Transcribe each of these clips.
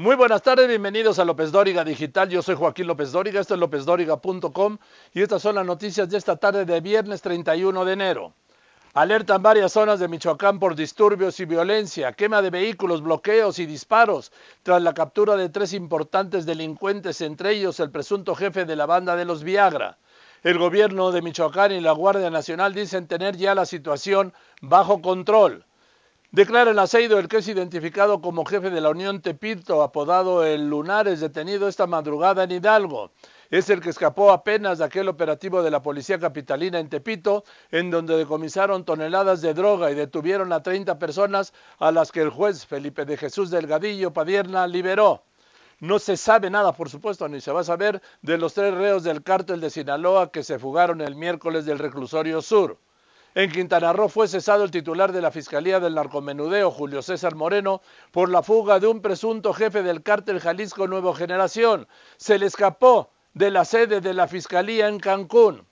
Muy buenas tardes, bienvenidos a López Dóriga Digital. Yo soy Joaquín López Dóriga, esto es lópezdóriga.com y estas son las noticias de esta tarde de viernes 31 de enero. Alertan varias zonas de Michoacán por disturbios y violencia, quema de vehículos, bloqueos y disparos tras la captura de tres importantes delincuentes, entre ellos el presunto jefe de la banda de los Viagra. El gobierno de Michoacán y la Guardia Nacional dicen tener ya la situación bajo control. Declara el aceido, el que es identificado como jefe de la Unión Tepito, apodado el Lunares, detenido esta madrugada en Hidalgo. Es el que escapó apenas de aquel operativo de la policía capitalina en Tepito, en donde decomisaron toneladas de droga y detuvieron a 30 personas a las que el juez Felipe de Jesús Delgadillo Padierna liberó. No se sabe nada, por supuesto, ni se va a saber de los tres reos del cártel de Sinaloa que se fugaron el miércoles del reclusorio sur. En Quintana Roo fue cesado el titular de la Fiscalía del Narcomenudeo, Julio César Moreno, por la fuga de un presunto jefe del cártel Jalisco Nueva Generación. Se le escapó de la sede de la Fiscalía en Cancún.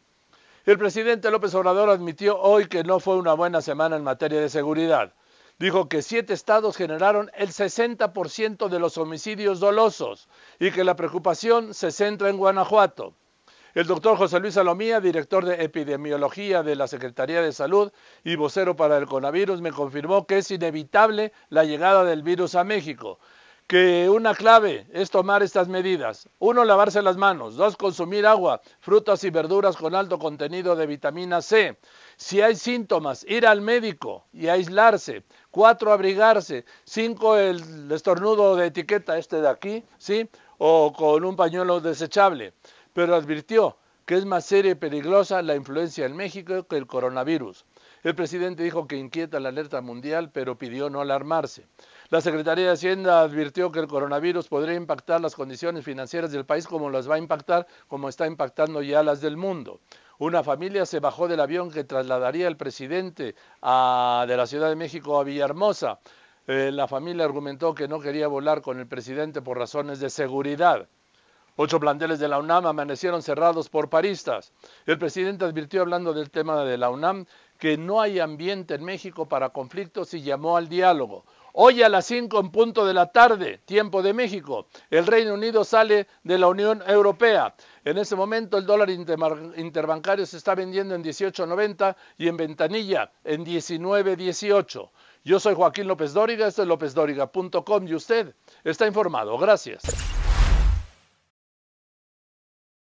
El presidente López Obrador admitió hoy que no fue una buena semana en materia de seguridad. Dijo que siete estados generaron el 60% de los homicidios dolosos y que la preocupación se centra en Guanajuato. El doctor José Luis Salomía, director de epidemiología de la Secretaría de Salud y vocero para el coronavirus, me confirmó que es inevitable la llegada del virus a México que una clave es tomar estas medidas. Uno, lavarse las manos. Dos, consumir agua, frutas y verduras con alto contenido de vitamina C. Si hay síntomas, ir al médico y aislarse. Cuatro, abrigarse. Cinco, el estornudo de etiqueta, este de aquí, ¿sí? O con un pañuelo desechable pero advirtió que es más seria y peligrosa la influencia en México que el coronavirus. El presidente dijo que inquieta la alerta mundial, pero pidió no alarmarse. La Secretaría de Hacienda advirtió que el coronavirus podría impactar las condiciones financieras del país como las va a impactar, como está impactando ya las del mundo. Una familia se bajó del avión que trasladaría al presidente de la Ciudad de México a Villahermosa. Eh, la familia argumentó que no quería volar con el presidente por razones de seguridad. Ocho planteles de la UNAM amanecieron cerrados por paristas. El presidente advirtió hablando del tema de la UNAM que no hay ambiente en México para conflictos y llamó al diálogo. Hoy a las 5 en punto de la tarde, tiempo de México, el Reino Unido sale de la Unión Europea. En ese momento el dólar interbancario se está vendiendo en 18.90 y en ventanilla en 19.18. Yo soy Joaquín López Dóriga, esto es lópezdóriga.com y usted está informado. Gracias.